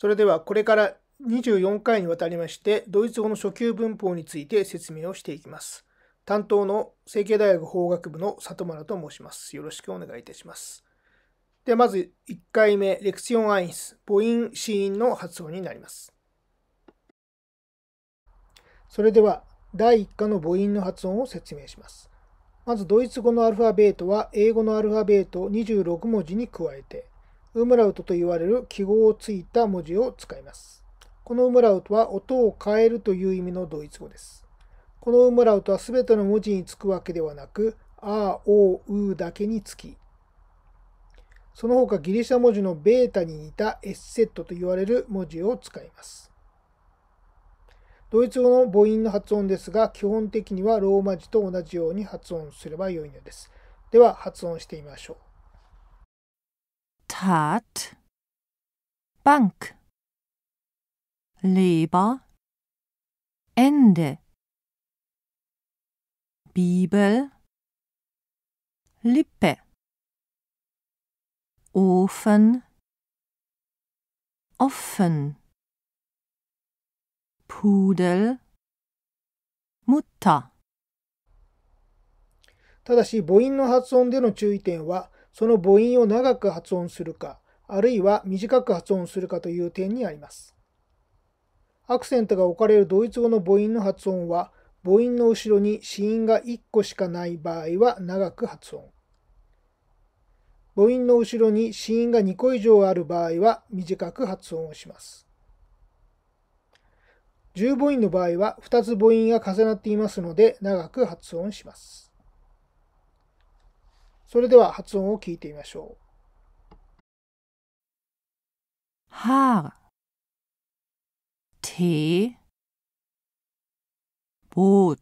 それではこれから24回にわたりましてドイツ語の初級文法について説明をしていきます。担当の成形大学法学部の里村と申します。よろしくお願いいたします。ではまず1回目、レクシオンアインス、母音、子音の発音になります。それでは第1課の母音の発音を説明します。まずドイツ語のアルファベートは英語のアルファベート26文字に加えてウムラウトと言われる記号をついた文字を使います。このウムラウトは音を変えるという意味のドイツ語です。このウムラウトはすべての文字につくわけではなく、あ、お、うだけにつき、その他ギリシャ文字のベータに似たエッセットと言われる文字を使います。ドイツ語の母音の発音ですが、基本的にはローマ字と同じように発音すれば良いのです。では発音してみましょう。Tat, Bank, Leber, Ende, Bibel, Lippe, Ofen, offen, Pudel, Mutter ただし母音の発音での注意点はその母音を長く発音するか、あるいは短く発音するかという点にあります。アクセントが置かれるドイツ語の母音の発音は、母音の後ろに子音が1個しかない場合は長く発音。母音の後ろに子音が2個以上ある場合は短く発音をします。重母音の場合は2つ母音が重なっていますので長く発音します。それでは発音を聞いてみましょう。ート。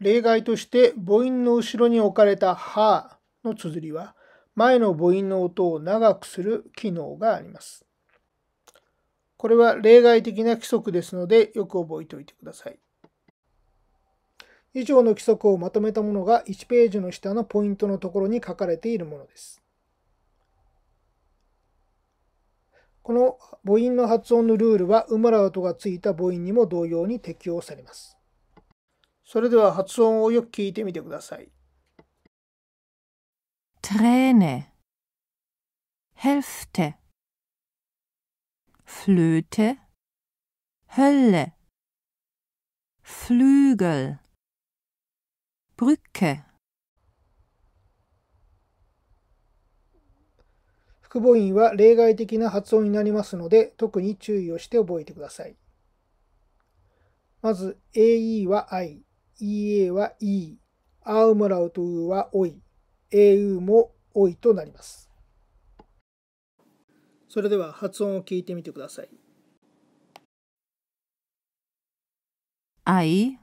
例外として母音の後ろに置かれた「は」の綴りは前の母音の音を長くする機能があります。これは例外的な規則ですのでよく覚えておいてください。以上の規則をまとめたものが1ページの下のポイントのところに書かれているものです。この母音の発音のルールは、ウまラウトがついた母音にも同様に適用されます。それでは発音をよく聞いてみてください。トレーネ、ヘ Hälfte, Flöte, h Brücke 副母音は例外的な発音になりますので特に注意をして覚えてくださいまず AE は I、EA は E、アウムラウトウはオイ、AU もオイとなりますそれでは発音を聞いてみてください I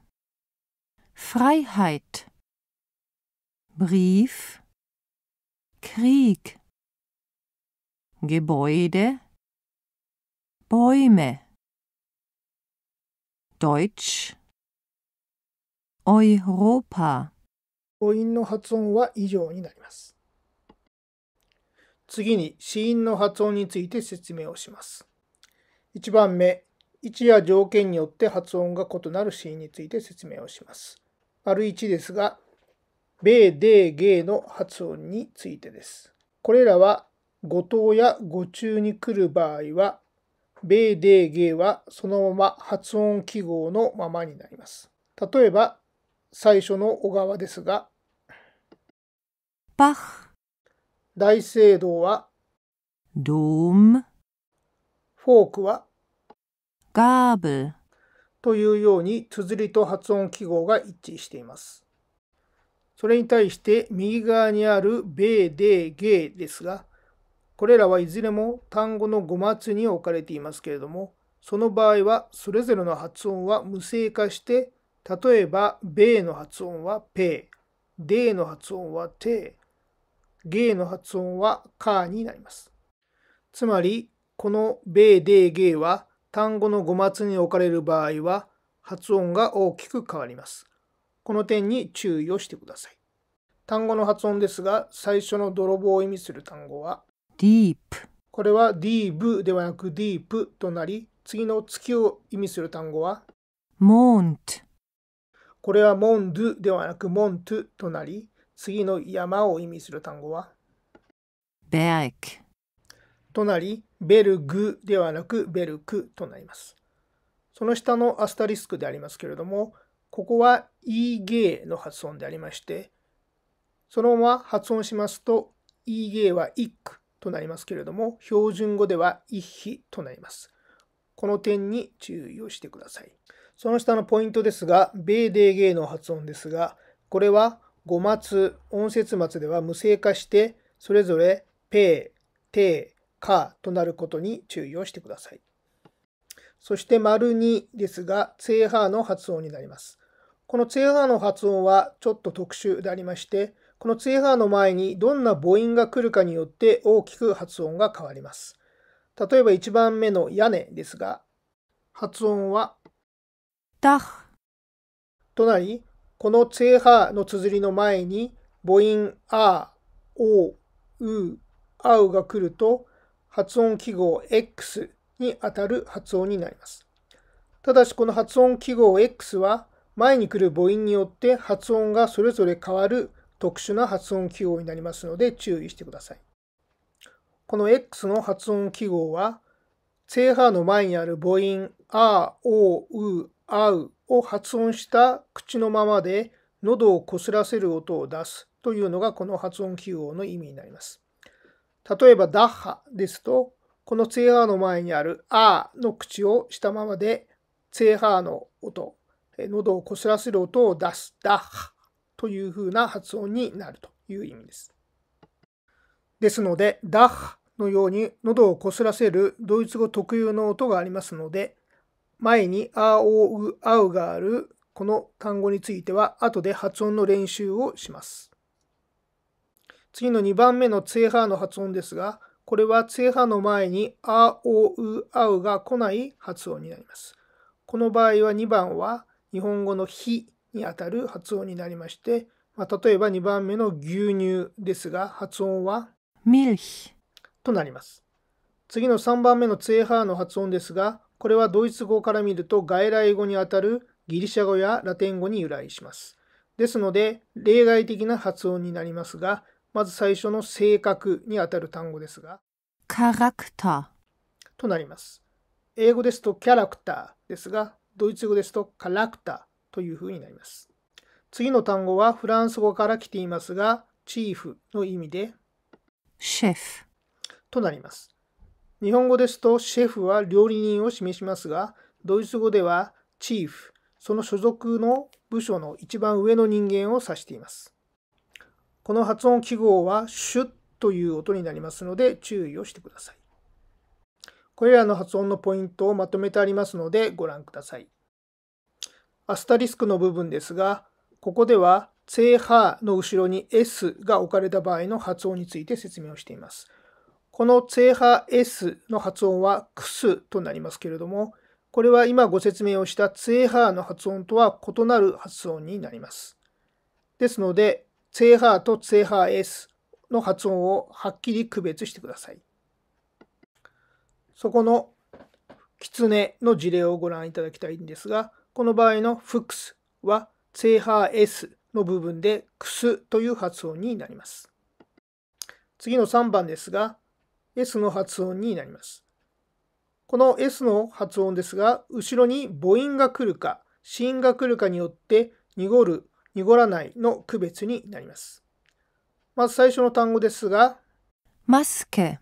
Freiheit Brief Krieg Gebäude Bäume Deutsch Europa 母音の発音は以上になります。次に子音の発音について説明をします。1番目、位置や条件によって発音が異なる子音について説明をします。丸1ですが、米、デー、ゲーの発音についてです。これらは、語頭や五中に来る場合は、米、デー、ゲーはそのまま発音記号のままになります。例えば、最初の小川ですが、パフ。大聖堂は、ドーム。フォークは、ガーブというように綴りと発音記号が一致しています。それに対して右側にある米、で、ゲですが、これらはいずれも単語の語末に置かれていますけれども、その場合はそれぞれの発音は無声化して、例えば、米の発音はペ、デの発音はテ、ゲの発音はカーになります。つまり、この米、で、ゲは単語の語末に置かれる場合は発音が大きく変わります。この点に注意をしてください。単語の発音ですが、最初の泥棒を意味する単語は、ディープ。これはディーブではなくディープとなり、次の月を意味する単語は、モント。これはモンドではなくモントとなり、次の山を意味する単語は、ベーク。となり、ベルグではなくベルクとなります。その下のアスタリスクでありますけれども、ここはイーゲーの発音でありまして、そのまま発音しますとイーゲーはイックとなりますけれども、標準語ではイッヒとなります。この点に注意をしてください。その下のポイントですが、ベーデーゲーの発音ですが、これは語末、音節末では無声化して、それぞれペー、テー、かとなることに注意をしてください。そして、丸2ですが、ツェーハーの発音になります。このツェーハーの発音はちょっと特殊でありまして、このツェーハーの前にどんな母音が来るかによって大きく発音が変わります。例えば1番目の屋根ですが、発音は、ダフ。となり、このツェーハーの綴りの前に母音あ、お、う、あうが来ると、発音記号 X にあたる発音になります。ただしこの発音記号 X は前に来る母音によって発音がそれぞれ変わる特殊な発音記号になりますので注意してください。この X の発音記号は、正波の前にある母音、あ、お、う、あうを発音した口のままで喉をこすらせる音を出すというのがこの発音記号の意味になります。例えば、ダッハですと、このツェーハーの前にあるあーの口をしたままで、ツェーハーの音、喉をこすらせる音を出す、ダッハというふうな発音になるという意味です。ですので、ダッハのように喉をこすらせるドイツ語特有の音がありますので、前にー、オうアうがあるこの単語については後で発音の練習をします。次の2番目のツェハーの発音ですが、これはツェハーの前にあ、お、う、あうが来ない発音になります。この場合は2番は日本語のひにあたる発音になりまして、まあ、例えば2番目の牛乳ですが、発音はミルヒとなります。次の3番目のツェハーの発音ですが、これはドイツ語から見ると外来語にあたるギリシャ語やラテン語に由来します。ですので、例外的な発音になりますが、まず最初の性格にあたる単語ですが、カラクターとなります。英語ですとキャラクターですが、ドイツ語ですとカラクターというふうになります。次の単語はフランス語から来ていますが、チーフの意味で、シェフとなります。日本語ですとシェフは料理人を示しますが、ドイツ語ではチーフ、その所属の部署の一番上の人間を指しています。この発音記号は「シュッ」という音になりますので注意をしてください。これらの発音のポイントをまとめてありますのでご覧ください。アスタリスクの部分ですが、ここでは、ェーハーの後ろに S が置かれた場合の発音について説明をしています。このェーハー S の発音はクスとなりますけれども、これは今ご説明をしたツーハーの発音とは異なる発音になります。ですので、ツェーハーとツェーハー S の発音をはっきり区別してください。そこの狐の事例をご覧いただきたいんですが、この場合のフックスはツェーハー S の部分でクスという発音になります。次の3番ですが、S の発音になります。この S の発音ですが、後ろに母音が来るか、子音が来るかによって濁る濁らないの区別になります。まず最初の単語ですが、マスケ。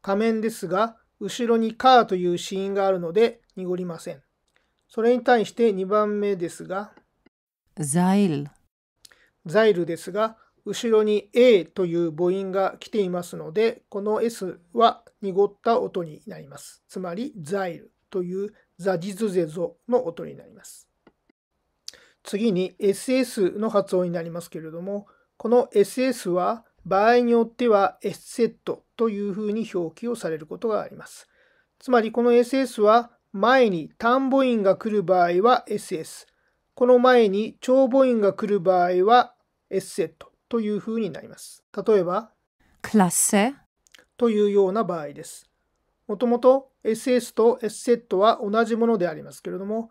仮面ですが、後ろにカーというシーンがあるので濁りません。それに対して2番目ですが、ザイル。ザイルですが、後ろに A という母音が来ていますので、この S は濁った音になります。つまり、ザイルというザジズゼゾの音になります。次に SS の発音になりますけれども、この SS は場合によっては S セットというふうに表記をされることがあります。つまりこの SS は前に単母音が来る場合は SS、この前に長母音が来る場合は S セットというふうになります。例えば、クラセというような場合です。もともと SS と S セットは同じものでありますけれども、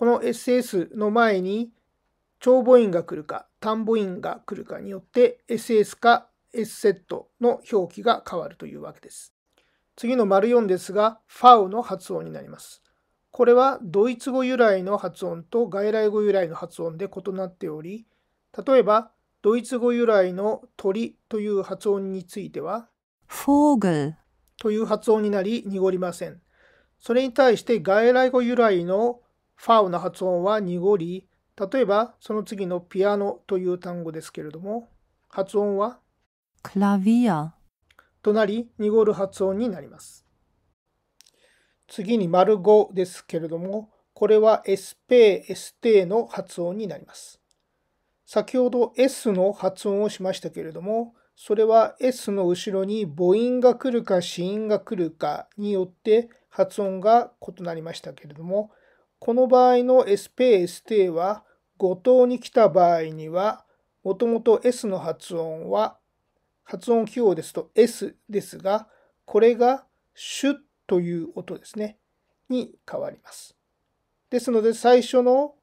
この SS の前に長母音が来るか短母音が来るかによって SS か S セットの表記が変わるというわけです。次の丸4ですが、ファウの発音になります。これはドイツ語由来の発音と外来語由来の発音で異なっており、例えばドイツ語由来の鳥という発音については、フォーグルという発音になり濁りません。それに対して外来語由来のファウの発音は濁り、例えばその次のピアノという単語ですけれども、発音はクラビアとなり濁る発音になります。次に丸5ですけれども、これは SP、ST の発音になります。先ほど S の発音をしましたけれども、それは S の後ろに母音が来るか子音が来るかによって発音が異なりましたけれども、この場合の S p ST は五藤に来た場合にはもともと S の発音は発音記号ですと S ですがこれがシュという音ですねに変わります。ですので最初の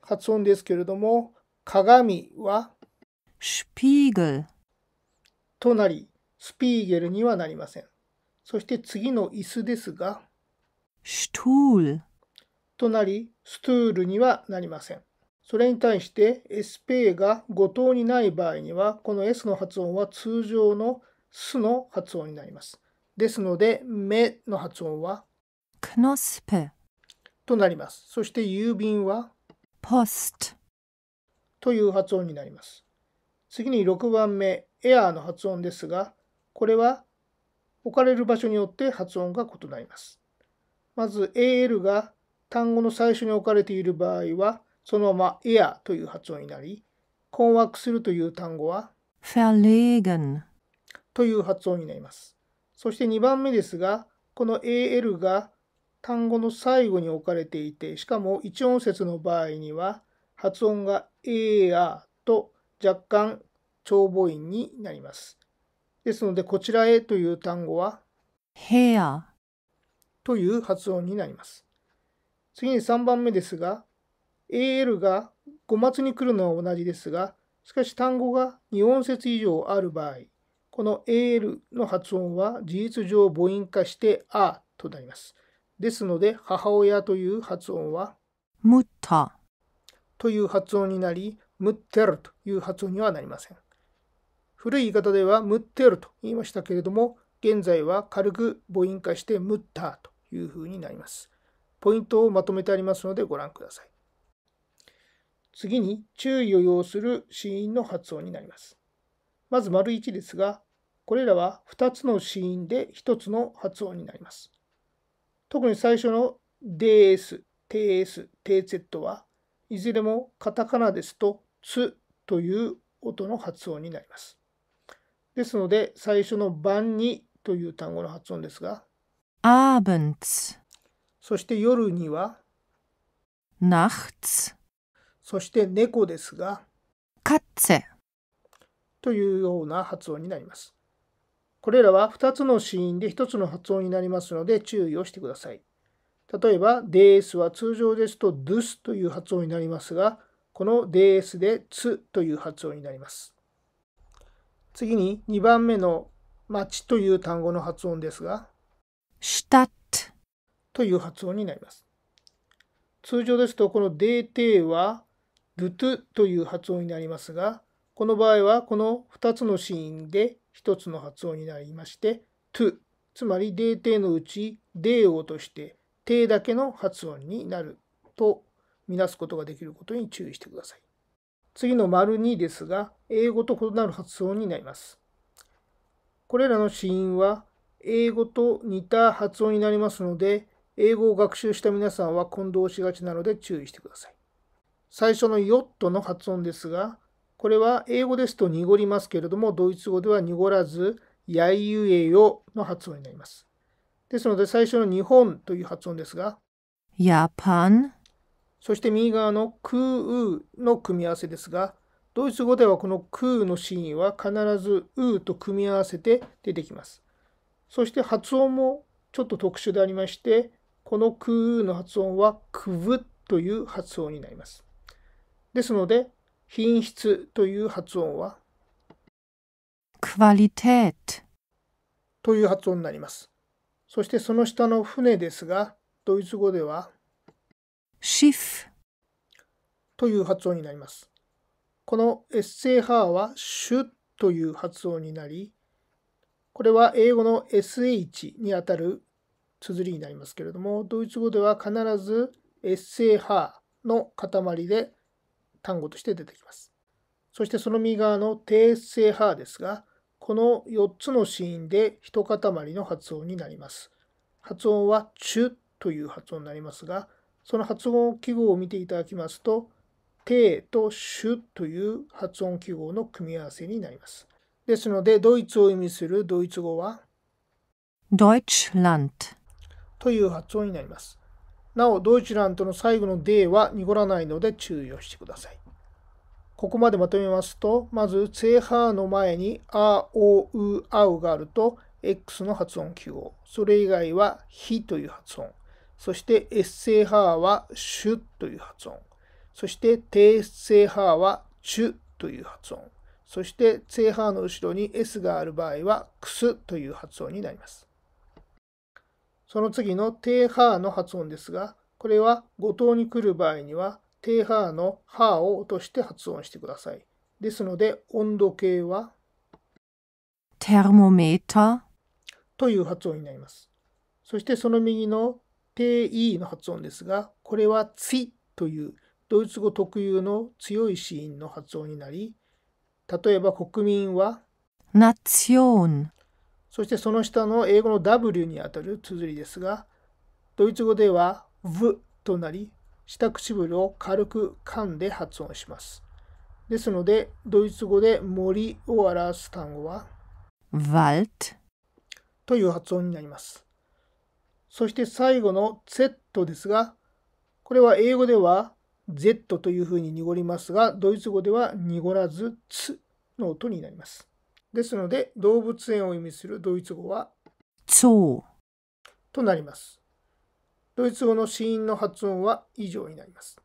発音ですけれども鏡はシュピーゲルとなりスピーゲルにはなりません。そして次の椅子ですがシュトールとなり、ストゥールにはなりません。それに対して SP が五島にない場合には、この S の発音は通常のすの発音になります。ですので、目の発音はクノスプとなります。そして郵便はポストという発音になります。次に6番目、エアーの発音ですが、これは置かれる場所によって発音が異なります。まず AL が単語の最初に置かれている場合は、そのままエ r という発音になり、困惑するという単語は verlegen という発音になります。そして2番目ですが、この AL が単語の最後に置かれていて、しかも1音節の場合には、発音がエア」と若干長母音になります。ですので、こちらへという単語は hair という発音になります。次に3番目ですが、AL が5末に来るのは同じですが、しかし単語が2音節以上ある場合、この AL の発音は事実上母音化してあとなります。ですので、母親という発音は、ムッタという発音になり、ムッテルという発音にはなりません。古い言い方ではムッテルと言いましたけれども、現在は軽く母音化してムッタというふうになります。ポイントをまとめてありますのでご覧ください。次に注意を要するーンの発音になります。まず丸1ですが、これらは2つのーンで1つの発音になります。特に最初の DS、TS、TZ はいずれもカタカナですとつという音の発音になります。ですので最初の「晩に」という単語の発音ですが「アーブンツ」そして夜には nachts そして猫ですが katze というような発音になります。これらは2つの子音で1つの発音になりますので注意をしてください。例えば、ds は通常ですと dus という発音になりますが、この ds でつという発音になります。次に2番目の町という単語の発音ですが、したという発音になります。通常ですとこの d t はドゥトゥという発音になりますが、この場合はこの2つのシーンで1つの発音になりまして、トゥ、つまりデーのうち d を落として、t だけの発音になるとみなすことができることに注意してください。次の丸2ですが、英語と異なる発音になります。これらの子音は英語と似た発音になりますので、英語を学習した皆さんは混同しがちなので注意してください。最初のヨットの発音ですが、これは英語ですと濁りますけれども、ドイツ語では濁らず、やいえよの発音になります。ですので、最初の日本という発音ですが、やパン。そして右側のクーの組み合わせですが、ドイツ語ではこのクーのシーンは必ずうーと組み合わせて出てきます。そして発音もちょっと特殊でありまして、このクーの発音はくぶという発音になります。ですので、品質という発音はクバリテートという発音になります。そしてその下の船ですが、ドイツ語ではシフという発音になります。このエッセイハーはシュという発音になり、これは英語の SH にあたる綴りになりますけれどもドイツ語では必ず SH の塊で単語として出てきます。そしてその右側の低声ハですが、この4つのシーンで一塊の発音になります。発音はチュという発音になりますが、その発音記号を見ていただきますと、てとシュという発音記号の組み合わせになります。ですので、ドイツを意味するドイツ語は、ドイツラント。という発音になります。なお、ドイツランドの最後の D は濁らないので注意をしてください。ここまでまとめますと、まず、ツェハーの前に、あ、お、う、あうがあると、X の発音記号。それ以外は、ひという発音。そして、エッセーハーは、シュという発音。そして、テーセーハーは、チュという発音。そして、ツェハーの後ろに S がある場合は、クスという発音になります。その次のテーハーの発音ですが、これは五島に来る場合には、テーハーのハーを落として発音してください。ですので、温度計は、テーモメーターという発音になります。そしてその右のテイの発音ですが、これはツイというドイツ語特有の強いシーンの発音になり、例えば国民はナツヨンそしてその下の英語の W にあたる綴りですが、ドイツ語では V となり、下唇を軽く噛んで発音します。ですので、ドイツ語で森を表す単語は、Wald という発音になります。そして最後の Z ですが、これは英語では Z というふうに濁りますが、ドイツ語では濁らず、つの音になります。ですので、動物園を意味するドイツ語は、ゾウとなります。ドイツ語の子音の発音は以上になります。